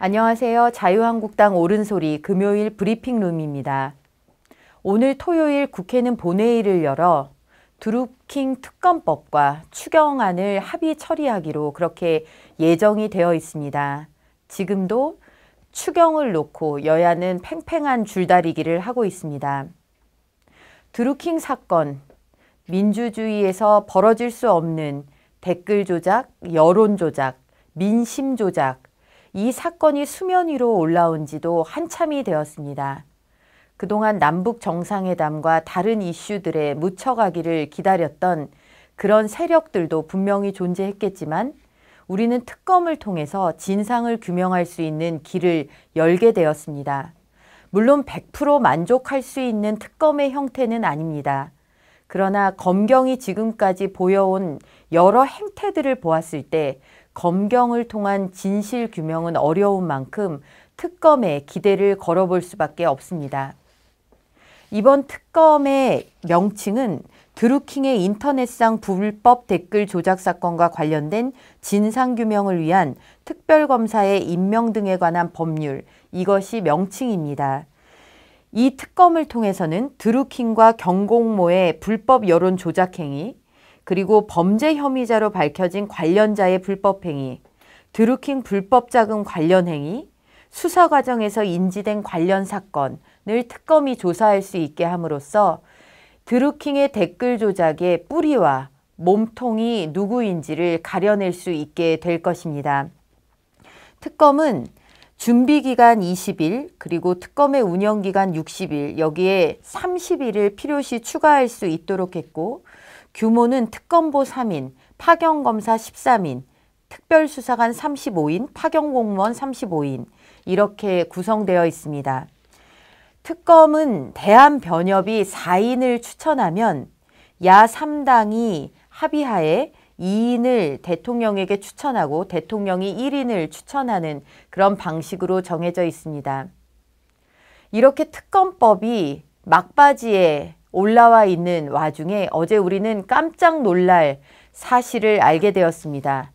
안녕하세요. 자유한국당 오른소리 금요일 브리핑룸입니다. 오늘 토요일 국회는 본회의를 열어 드루킹 특검법과 추경안을 합의 처리하기로 그렇게 예정이 되어 있습니다. 지금도 추경을 놓고 여야는 팽팽한 줄다리기를 하고 있습니다. 드루킹 사건, 민주주의에서 벌어질 수 없는 댓글 조작, 여론 조작, 민심 조작, 이 사건이 수면 위로 올라온 지도 한참이 되었습니다. 그동안 남북 정상회담과 다른 이슈들에 묻혀가기를 기다렸던 그런 세력들도 분명히 존재했겠지만 우리는 특검을 통해서 진상을 규명할 수 있는 길을 열게 되었습니다. 물론 100% 만족할 수 있는 특검의 형태는 아닙니다. 그러나 검경이 지금까지 보여온 여러 행태들을 보았을 때 검경을 통한 진실 규명은 어려운 만큼 특검에 기대를 걸어볼 수밖에 없습니다. 이번 특검의 명칭은 드루킹의 인터넷상 불법 댓글 조작 사건과 관련된 진상규명을 위한 특별검사의 임명 등에 관한 법률, 이것이 명칭입니다. 이 특검을 통해서는 드루킹과 경공모의 불법 여론 조작 행위, 그리고 범죄 혐의자로 밝혀진 관련자의 불법행위, 드루킹 불법자금 관련 행위, 수사 과정에서 인지된 관련 사건을 특검이 조사할 수 있게 함으로써 드루킹의 댓글 조작의 뿌리와 몸통이 누구인지를 가려낼 수 있게 될 것입니다. 특검은 준비기간 20일 그리고 특검의 운영기간 60일 여기에 30일을 필요시 추가할 수 있도록 했고 규모는 특검보 3인, 파경검사 13인, 특별수사관 35인, 파경공무원 35인 이렇게 구성되어 있습니다. 특검은 대한변협이 4인을 추천하면 야3당이 합의하에 2인을 대통령에게 추천하고 대통령이 1인을 추천하는 그런 방식으로 정해져 있습니다. 이렇게 특검법이 막바지에 올라와 있는 와중에 어제 우리는 깜짝 놀랄 사실을 알게 되었습니다.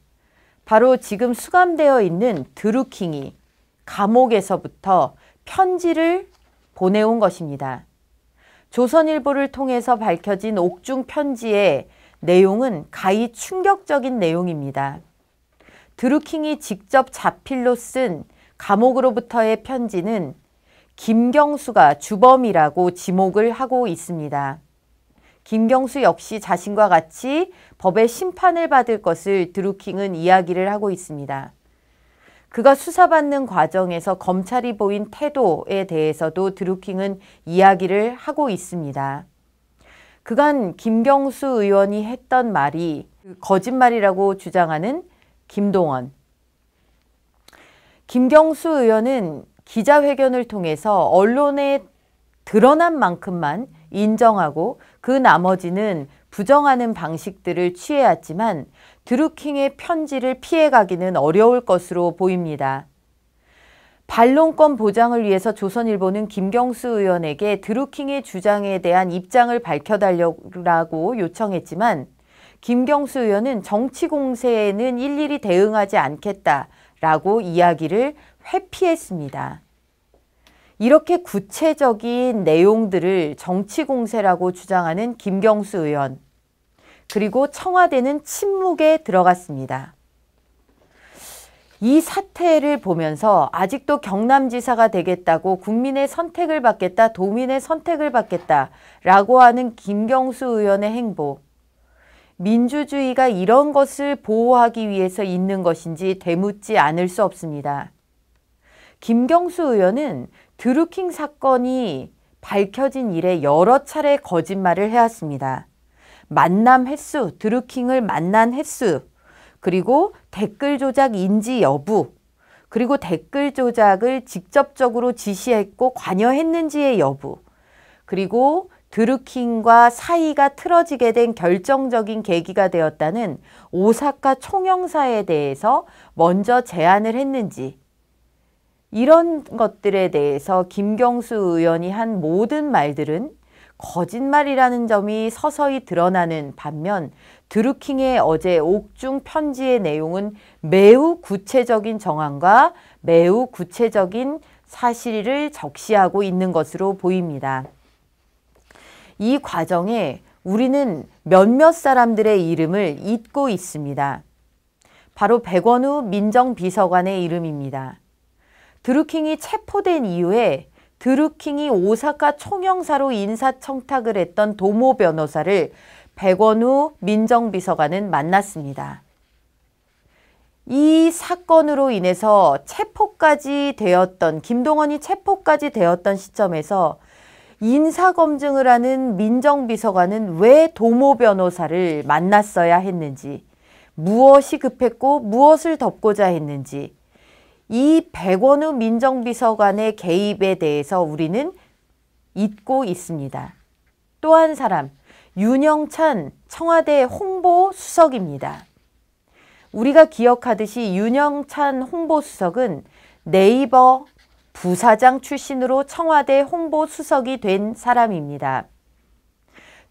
바로 지금 수감되어 있는 드루킹이 감옥에서부터 편지를 보내온 것입니다. 조선일보를 통해서 밝혀진 옥중 편지의 내용은 가히 충격적인 내용입니다. 드루킹이 직접 자필로 쓴 감옥으로부터의 편지는 김경수가 주범이라고 지목을 하고 있습니다. 김경수 역시 자신과 같이 법의 심판을 받을 것을 드루킹은 이야기를 하고 있습니다. 그가 수사받는 과정에서 검찰이 보인 태도에 대해서도 드루킹은 이야기를 하고 있습니다. 그간 김경수 의원이 했던 말이 거짓말이라고 주장하는 김동원. 김경수 의원은 기자회견을 통해서 언론에 드러난 만큼만 인정하고 그 나머지는 부정하는 방식들을 취해왔지만 드루킹의 편지를 피해가기는 어려울 것으로 보입니다. 반론권 보장을 위해서 조선일보는 김경수 의원에게 드루킹의 주장에 대한 입장을 밝혀달라고 요청했지만 김경수 의원은 정치 공세에는 일일이 대응하지 않겠다라고 이야기를 회피했습니다. 이렇게 구체적인 내용들을 정치 공세라고 주장하는 김경수 의원 그리고 청와대는 침묵에 들어갔습니다. 이 사태를 보면서 아직도 경남지사가 되겠다고 국민의 선택을 받겠다, 도민의 선택을 받겠다라고 하는 김경수 의원의 행보. 민주주의가 이런 것을 보호하기 위해서 있는 것인지 되묻지 않을 수 없습니다. 김경수 의원은 드루킹 사건이 밝혀진 이래 여러 차례 거짓말을 해왔습니다. 만남 횟수, 드루킹을 만난 횟수, 그리고 댓글 조작 인지 여부, 그리고 댓글 조작을 직접적으로 지시했고 관여했는지의 여부, 그리고 드루킹과 사이가 틀어지게 된 결정적인 계기가 되었다는 오사카 총영사에 대해서 먼저 제안을 했는지, 이런 것들에 대해서 김경수 의원이 한 모든 말들은 거짓말이라는 점이 서서히 드러나는 반면 드루킹의 어제 옥중 편지의 내용은 매우 구체적인 정황과 매우 구체적인 사실을 적시하고 있는 것으로 보입니다. 이 과정에 우리는 몇몇 사람들의 이름을 잊고 있습니다. 바로 백원우 민정비서관의 이름입니다. 드루킹이 체포된 이후에 드루킹이 오사카 총영사로 인사청탁을 했던 도모 변호사를 백원우 민정비서관은 만났습니다. 이 사건으로 인해서 체포까지 되었던 김동원이 체포까지 되었던 시점에서 인사검증을 하는 민정비서관은 왜 도모 변호사를 만났어야 했는지 무엇이 급했고 무엇을 덮고자 했는지 이 백원우 민정비서관의 개입에 대해서 우리는 잊고 있습니다. 또한 사람 윤영찬 청와대 홍보수석입니다. 우리가 기억하듯이 윤영찬 홍보수석은 네이버 부사장 출신으로 청와대 홍보수석이 된 사람입니다.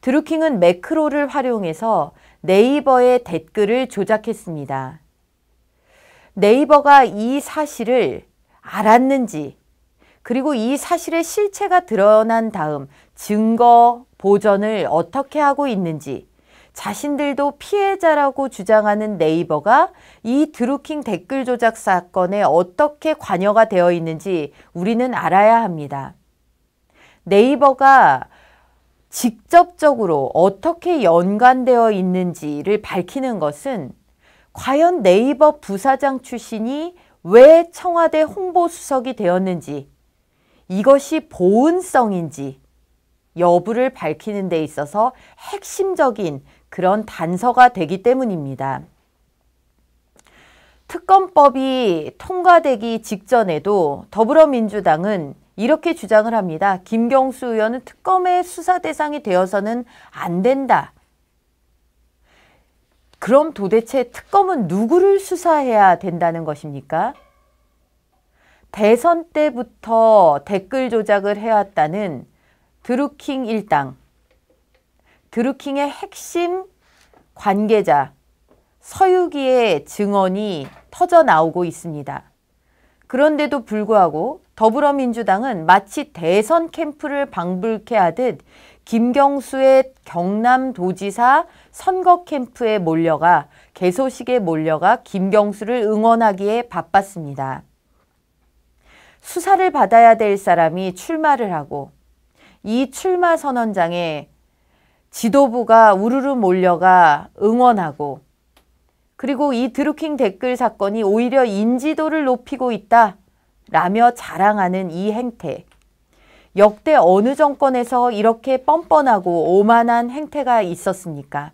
드루킹은 매크로를 활용해서 네이버의 댓글을 조작했습니다. 네이버가 이 사실을 알았는지 그리고 이 사실의 실체가 드러난 다음 증거 보전을 어떻게 하고 있는지 자신들도 피해자라고 주장하는 네이버가 이 드루킹 댓글 조작 사건에 어떻게 관여가 되어 있는지 우리는 알아야 합니다. 네이버가 직접적으로 어떻게 연관되어 있는지를 밝히는 것은 과연 네이버 부사장 출신이 왜 청와대 홍보수석이 되었는지 이것이 보은성인지 여부를 밝히는 데 있어서 핵심적인 그런 단서가 되기 때문입니다. 특검법이 통과되기 직전에도 더불어민주당은 이렇게 주장을 합니다. 김경수 의원은 특검의 수사 대상이 되어서는 안 된다. 그럼 도대체 특검은 누구를 수사해야 된다는 것입니까? 대선 때부터 댓글 조작을 해왔다는 드루킹 일당, 드루킹의 핵심 관계자 서유기의 증언이 터져 나오고 있습니다. 그런데도 불구하고 더불어민주당은 마치 대선 캠프를 방불케 하듯 김경수의 경남도지사 선거 캠프에 몰려가 개소식에 몰려가 김경수를 응원하기에 바빴습니다. 수사를 받아야 될 사람이 출마를 하고 이 출마 선언장에 지도부가 우르르 몰려가 응원하고 그리고 이 드루킹 댓글 사건이 오히려 인지도를 높이고 있다 라며 자랑하는 이 행태 역대 어느 정권에서 이렇게 뻔뻔하고 오만한 행태가 있었습니까?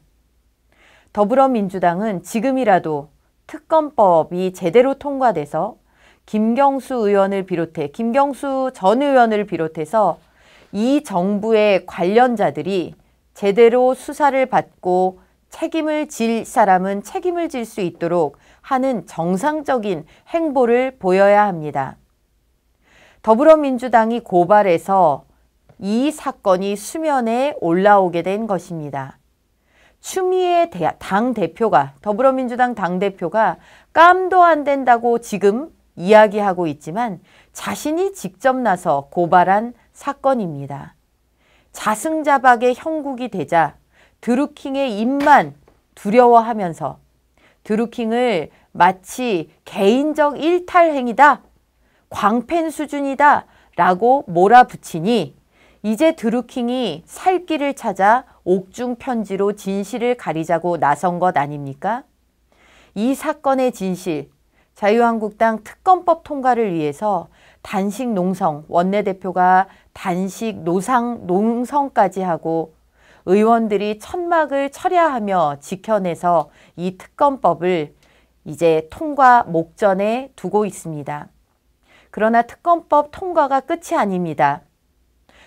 더불어민주당은 지금이라도 특검법이 제대로 통과돼서 김경수 의원을 비롯해 김경수 전 의원을 비롯해서 이 정부의 관련자들이 제대로 수사를 받고 책임을 질 사람은 책임을 질 수 있도록 하는 정상적인 행보를 보여야 합니다. 더불어민주당이 고발해서 이 사건이 수면에 올라오게 된 것입니다. 추미애 당대표가 더불어민주당 당대표가 깜도 안 된다고 지금 이야기하고 있지만 자신이 직접 나서 고발한 사건입니다. 자승자박의 형국이 되자 드루킹의 입만 두려워하면서 드루킹을 마치 개인적 일탈 행위다 광팬 수준이다 라고 몰아붙이니 이제 드루킹이 살 길을 찾아 옥중 편지로 진실을 가리자고 나선 것 아닙니까? 이 사건의 진실, 자유한국당 특검법 통과를 위해서 단식 농성, 원내대표가 단식 노상 농성까지 하고 의원들이 천막을 철야하며 지켜내서 이 특검법을 이제 통과 목전에 두고 있습니다. 그러나 특검법 통과가 끝이 아닙니다.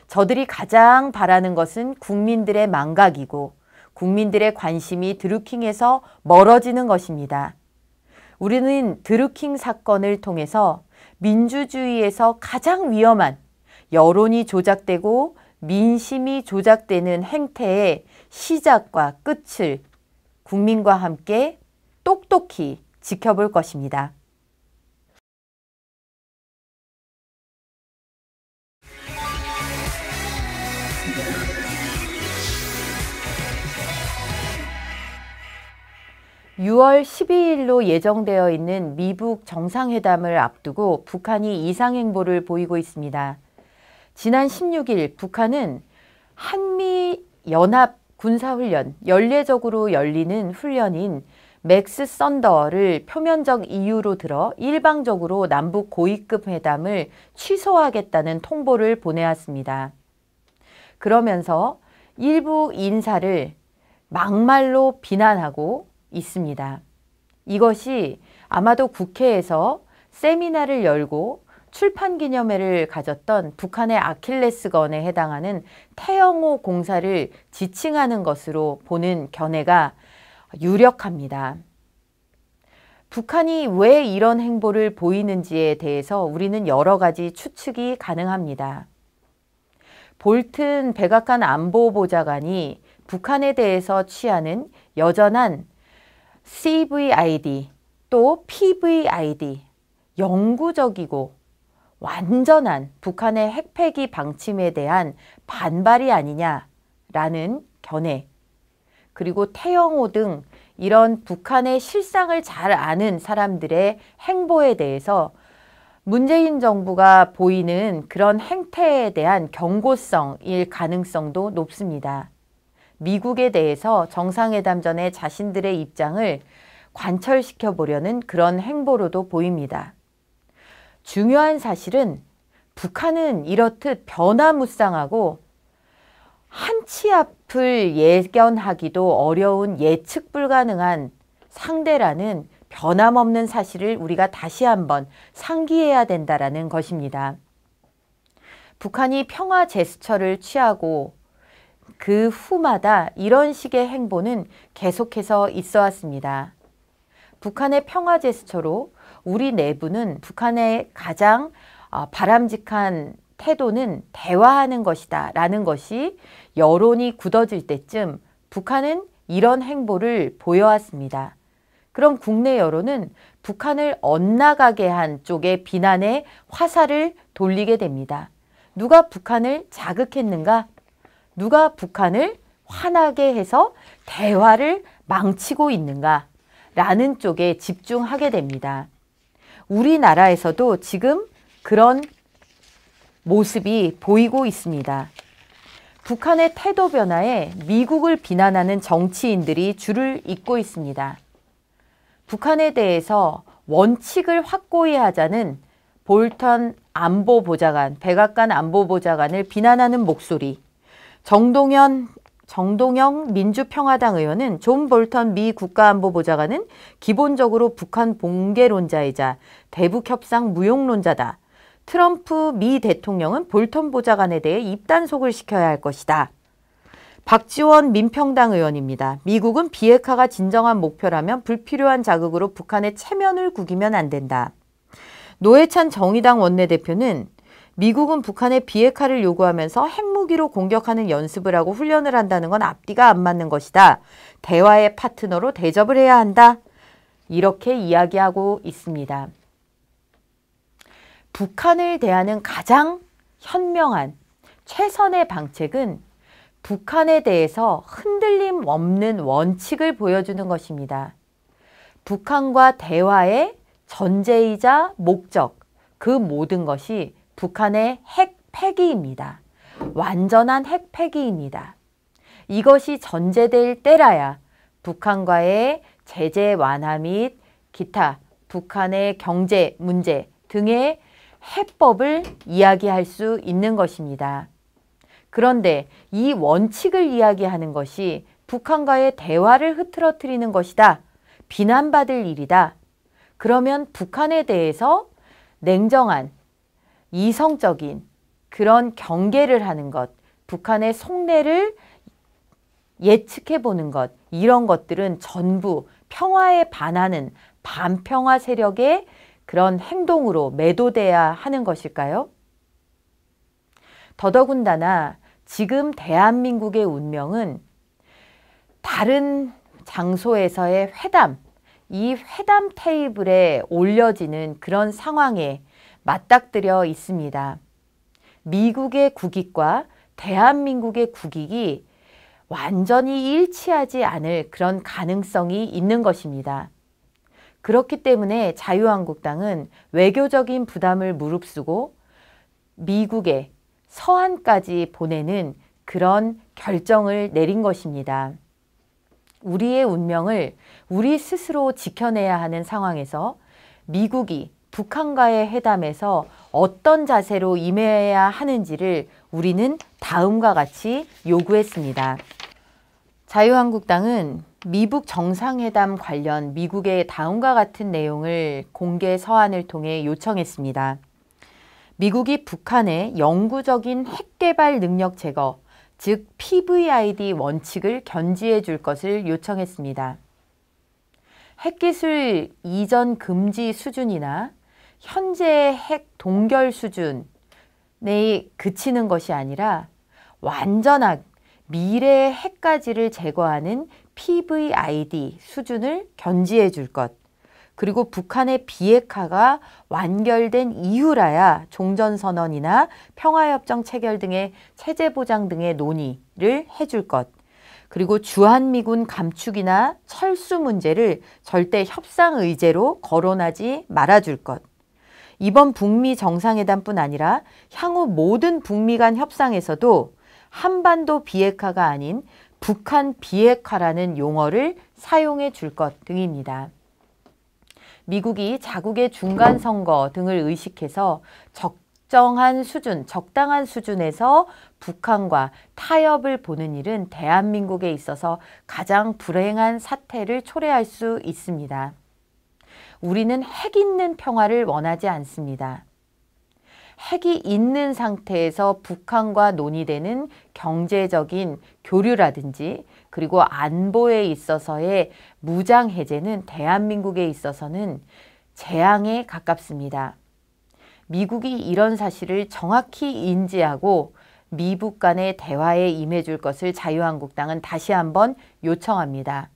저들이 가장 바라는 것은 국민들의 망각이고 국민들의 관심이 드루킹에서 멀어지는 것입니다. 우리는 드루킹 사건을 통해서 민주주의에서 가장 위험한 여론이 조작되고 민심이 조작되는 행태의 시작과 끝을 국민과 함께 똑똑히 지켜볼 것입니다. 6월 12일로 예정되어 있는 미북 정상회담을 앞두고 북한이 이상행보를 보이고 있습니다. 지난 16일 북한은 한미 연합 군사훈련, 연례적으로 열리는 훈련인 맥스 썬더를 표면적 이유로 들어 일방적으로 남북 고위급 회담을 취소하겠다는 통보를 보내왔습니다. 그러면서 일부 인사를 막말로 비난하고 있습니다. 이것이 아마도 국회에서 세미나를 열고 출판 기념회를 가졌던 북한의 아킬레스건에 해당하는 태영호 공사를 지칭하는 것으로 보는 견해가 유력합니다. 북한이 왜 이런 행보를 보이는지에 대해서 우리는 여러 가지 추측이 가능합니다. 볼튼 백악관 안보보좌관이 북한에 대해서 취하는 여전한 CVID 또 PVID 영구적이고 완전한 북한의 핵폐기 방침에 대한 반발이 아니냐라는 견해 그리고 태영호 등 이런 북한의 실상을 잘 아는 사람들의 행보에 대해서 문재인 정부가 보이는 그런 행태에 대한 경고성일 가능성도 높습니다. 미국에 대해서 정상회담 전에 자신들의 입장을 관철시켜 보려는 그런 행보로도 보입니다. 중요한 사실은 북한은 이렇듯 변화무쌍하고 한치 앞을 예견하기도 어려운 예측 불가능한 상대라는 변함없는 사실을 우리가 다시 한번 상기해야 된다라는 것입니다. 북한이 평화 제스처를 취하고 그 후마다 이런 식의 행보는 계속해서 있어 왔습니다. 북한의 평화 제스처로 우리 내부는 북한의 가장 어, 바람직한 태도는 대화하는 것이다 라는 것이 여론이 굳어질 때쯤 북한은 이런 행보를 보여왔습니다. 그럼 국내 여론은 북한을 엇나가게 한 쪽의 비난에 화살을 돌리게 됩니다. 누가 북한을 자극했는가 누가 북한을 화나게 해서 대화를 망치고 있는가 라는 쪽에 집중하게 됩니다. 우리나라에서도 지금 그런 모습이 보이고 있습니다. 북한의 태도 변화에 미국을 비난하는 정치인들이 줄을 잇고 있습니다. 북한에 대해서 원칙을 확고히 하자는 볼턴 안보보좌관, 백악관 안보보좌관을 비난하는 목소리, 정동현 정동영 민주평화당 의원은 존 볼턴 미 국가안보보좌관은 기본적으로 북한 봉계론자이자 대북협상 무용론자다. 트럼프 미 대통령은 볼턴 보좌관에 대해 입단속을 시켜야 할 것이다. 박지원 민평당 의원입니다. 미국은 비핵화가 진정한 목표라면 불필요한 자극으로 북한의 체면을 구기면 안 된다. 노회찬 정의당 원내대표는 미국은 북한의 비핵화를 요구하면서 핵무기로 공격하는 연습을 하고 훈련을 한다는 건 앞뒤가 안 맞는 것이다. 대화의 파트너로 대접을 해야 한다. 이렇게 이야기하고 있습니다. 북한을 대하는 가장 현명한 최선의 방책은 북한에 대해서 흔들림 없는 원칙을 보여주는 것입니다. 북한과 대화의 전제이자 목적, 그 모든 것이 북한의 핵 폐기입니다. 완전한 핵 폐기입니다. 이것이 전제될 때라야 북한과의 제재 완화 및 기타 북한의 경제 문제 등의 해법을 이야기할 수 있는 것입니다. 그런데 이 원칙을 이야기하는 것이 북한과의 대화를 흐트러뜨리는 것이다. 비난받을 일이다. 그러면 북한에 대해서 냉정한 이성적인 그런 경계를 하는 것, 북한의 속내를 예측해 보는 것, 이런 것들은 전부 평화에 반하는 반평화 세력의 그런 행동으로 매도돼야 하는 것일까요? 더더군다나 지금 대한민국의 운명은 다른 장소에서의 회담, 이 회담 테이블에 올려지는 그런 상황에 맞닥뜨려 있습니다. 미국의 국익과 대한민국의 국익이 완전히 일치하지 않을 그런 가능성이 있는 것입니다. 그렇기 때문에 자유한국당은 외교적인 부담을 무릅쓰고 미국에 서한까지 보내는 그런 결정을 내린 것입니다. 우리의 운명을 우리 스스로 지켜내야 하는 상황에서 미국이 북한과의 회담에서 어떤 자세로 임해야 하는지를 우리는 다음과 같이 요구했습니다. 자유한국당은 미북 정상회담 관련 미국의 다음과 같은 내용을 공개 서한을 통해 요청했습니다. 미국이 북한의 영구적인 핵개발 능력 제거, 즉 PVID 원칙을 견지해 줄 것을 요청했습니다. 핵기술 이전 금지 수준이나 현재 핵 동결 수준에 그치는 것이 아니라 완전한 미래의 핵까지를 제거하는 PVID 수준을 견지해 줄 것. 그리고 북한의 비핵화가 완결된 이후라야 종전선언이나 평화협정 체결 등의 체제 보장 등의 논의를 해 줄 것. 그리고 주한미군 감축이나 철수 문제를 절대 협상 의제로 거론하지 말아줄 것. 이번 북미 정상회담뿐 아니라 향후 모든 북미 간 협상에서도 한반도 비핵화가 아닌 북한 비핵화라는 용어를 사용해 줄 것 등입니다. 미국이 자국의 중간 선거 등을 의식해서 적정한 수준, 적당한 수준에서 북한과 타협을 보는 일은 대한민국에 있어서 가장 불행한 사태를 초래할 수 있습니다. 우리는 핵 있는 평화를 원하지 않습니다. 핵이 있는 상태에서 북한과 논의되는 경제적인 교류라든지 그리고 안보에 있어서의 무장 해제는 대한민국에 있어서는 재앙에 가깝습니다. 미국이 이런 사실을 정확히 인지하고 미북 간의 대화에 임해줄 것을 자유한국당은 다시 한번 요청합니다.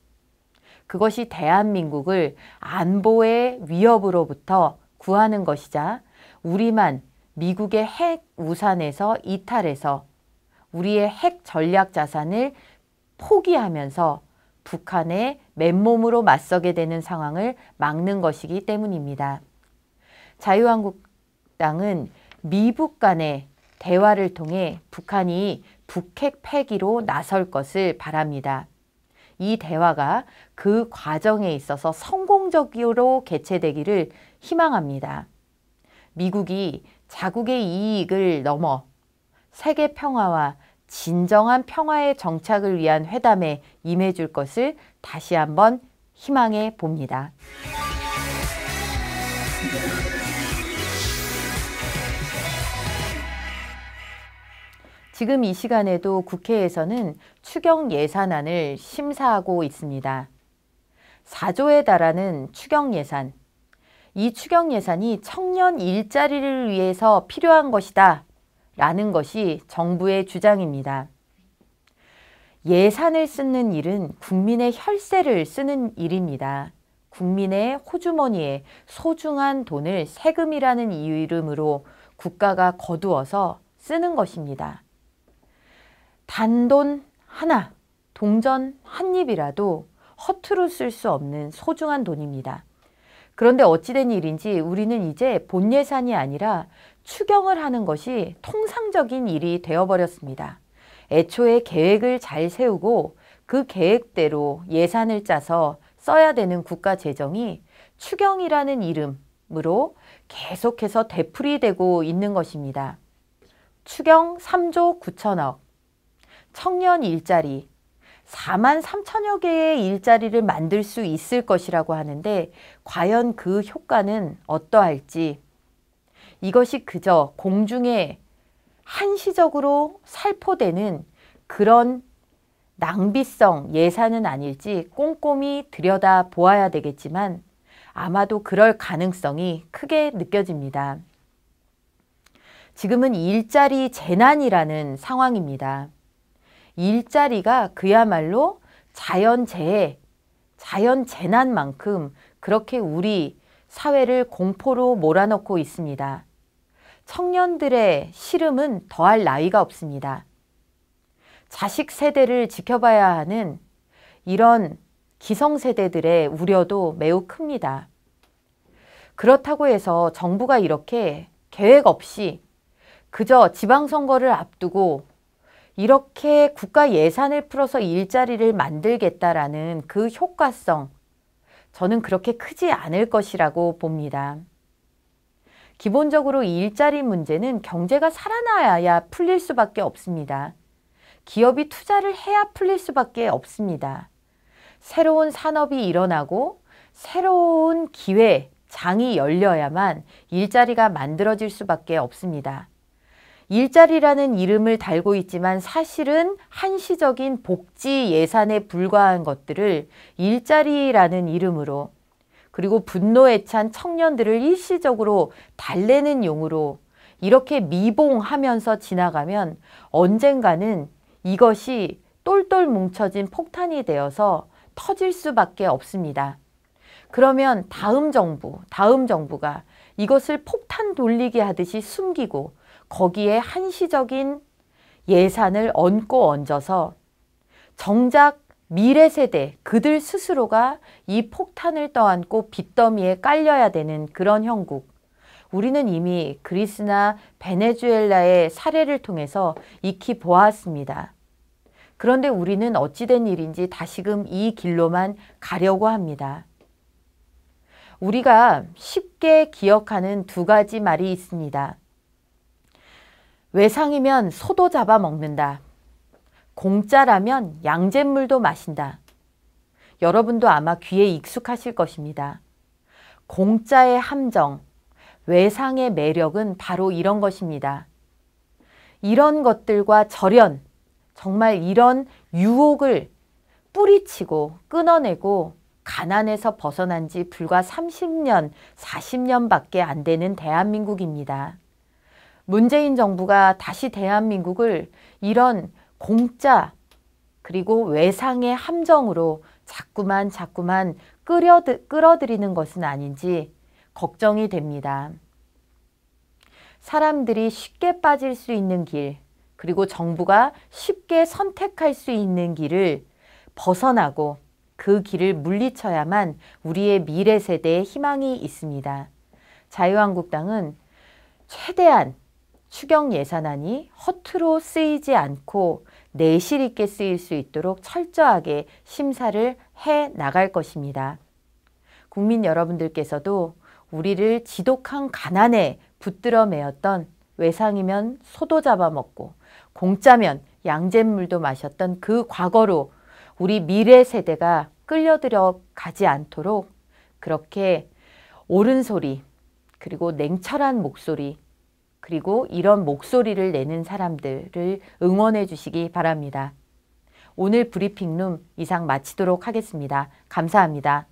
그것이 대한민국을 안보의 위협으로부터 구하는 것이자 우리만 미국의 핵 우산에서 이탈해서 우리의 핵 전략 자산을 포기하면서 북한의 맨몸으로 맞서게 되는 상황을 막는 것이기 때문입니다. 자유한국당은 미북 간의 대화를 통해 북한이 북핵 폐기로 나설 것을 바랍니다. 이 대화가 그 과정에 있어서 성공적으로 개최되기를 희망합니다. 미국이 자국의 이익을 넘어 세계 평화와 진정한 평화의 정착을 위한 회담에 임해줄 것을 다시 한번 희망해 봅니다. 지금 이 시간에도 국회에서는 추경 예산안을 심사하고 있습니다. 4조에 달하는 추경 예산. 이 추경 예산이 청년 일자리를 위해서 필요한 것이다. 라는 것이 정부의 주장입니다. 예산을 쓰는 일은 국민의 혈세를 쓰는 일입니다. 국민의 호주머니에 소중한 돈을 세금이라는 이름으로 국가가 거두어서 쓰는 것입니다. 단돈 하나, 동전 한 입이라도 허투루 쓸 수 없는 소중한 돈입니다. 그런데 어찌된 일인지 우리는 이제 본 예산이 아니라 추경을 하는 것이 통상적인 일이 되어버렸습니다. 애초에 계획을 잘 세우고 그 계획대로 예산을 짜서 써야 되는 국가 재정이 추경이라는 이름으로 계속해서 되풀이되고 있는 것입니다. 추경 3조 9천억, 청년 일자리 4만 3천여 개의 일자리를 만들 수 있을 것이라고 하는데 과연 그 효과는 어떠할지 이것이 그저 공중에 한시적으로 살포되는 그런 낭비성 예산은 아닐지 꼼꼼히 들여다 보아야 되겠지만 아마도 그럴 가능성이 크게 느껴집니다. 지금은 일자리 재난이라는 상황입니다. 일자리가 그야말로 자연재해, 자연재난만큼 그렇게 우리 사회를 공포로 몰아넣고 있습니다. 청년들의 시름은 더할 나위가 없습니다. 자식 세대를 지켜봐야 하는 이런 기성세대들의 우려도 매우 큽니다. 그렇다고 해서 정부가 이렇게 계획 없이 그저 지방선거를 앞두고 이렇게 국가 예산을 풀어서 일자리를 만들겠다라는 그 효과성, 저는 그렇게 크지 않을 것이라고 봅니다. 기본적으로 일자리 문제는 경제가 살아나야 풀릴 수밖에 없습니다. 기업이 투자를 해야 풀릴 수밖에 없습니다. 새로운 산업이 일어나고 새로운 기회, 장이 열려야만 일자리가 만들어질 수밖에 없습니다. 일자리라는 이름을 달고 있지만 사실은 한시적인 복지 예산에 불과한 것들을 일자리라는 이름으로 그리고 분노에 찬 청년들을 일시적으로 달래는 용으로 이렇게 미봉하면서 지나가면 언젠가는 이것이 똘똘 뭉쳐진 폭탄이 되어서 터질 수밖에 없습니다. 그러면 다음 정부, 다음 정부가 이것을 폭탄 돌리게 하듯이 숨기고 거기에 한시적인 예산을 얹고 얹어서 정작 미래 세대 그들 스스로가 이 폭탄을 떠안고 빚더미에 깔려야 되는 그런 형국. 우리는 이미 그리스나 베네수엘라의 사례를 통해서 익히 보았습니다. 그런데 우리는 어찌된 일인지 다시금 이 길로만 가려고 합니다. 우리가 쉽게 기억하는 두 가지 말이 있습니다. 외상이면 소도 잡아먹는다. 공짜라면 양잿물도 마신다. 여러분도 아마 귀에 익숙하실 것입니다. 공짜의 함정, 외상의 매력은 바로 이런 것입니다. 이런 것들과 절연, 정말 이런 유혹을 뿌리치고 끊어내고 가난에서 벗어난 지 불과 30년, 40년밖에 안 되는 대한민국입니다. 문재인 정부가 다시 대한민국을 이런 공짜 그리고 외상의 함정으로 자꾸만 자꾸만 끌어 끌어들이는 것은 아닌지 걱정이 됩니다. 사람들이 쉽게 빠질 수 있는 길, 그리고 정부가 쉽게 선택할 수 있는 길을 벗어나고 그 길을 물리쳐야만 우리의 미래 세대의 희망이 있습니다. 자유한국당은 최대한 추경 예산안이 허투루 쓰이지 않고 내실 있게 쓰일 수 있도록 철저하게 심사를 해 나갈 것입니다. 국민 여러분들께서도 우리를 지독한 가난에 붙들어 매었던 외상이면 소도 잡아먹고 공짜면 양잿물도 마셨던 그 과거로 우리 미래 세대가 끌려들어 가지 않도록 그렇게 옳은 소리 그리고 냉철한 목소리 그리고 이런 목소리를 내는 사람들을 응원해 주시기 바랍니다. 오늘 브리핑룸 이상 마치도록 하겠습니다. 감사합니다.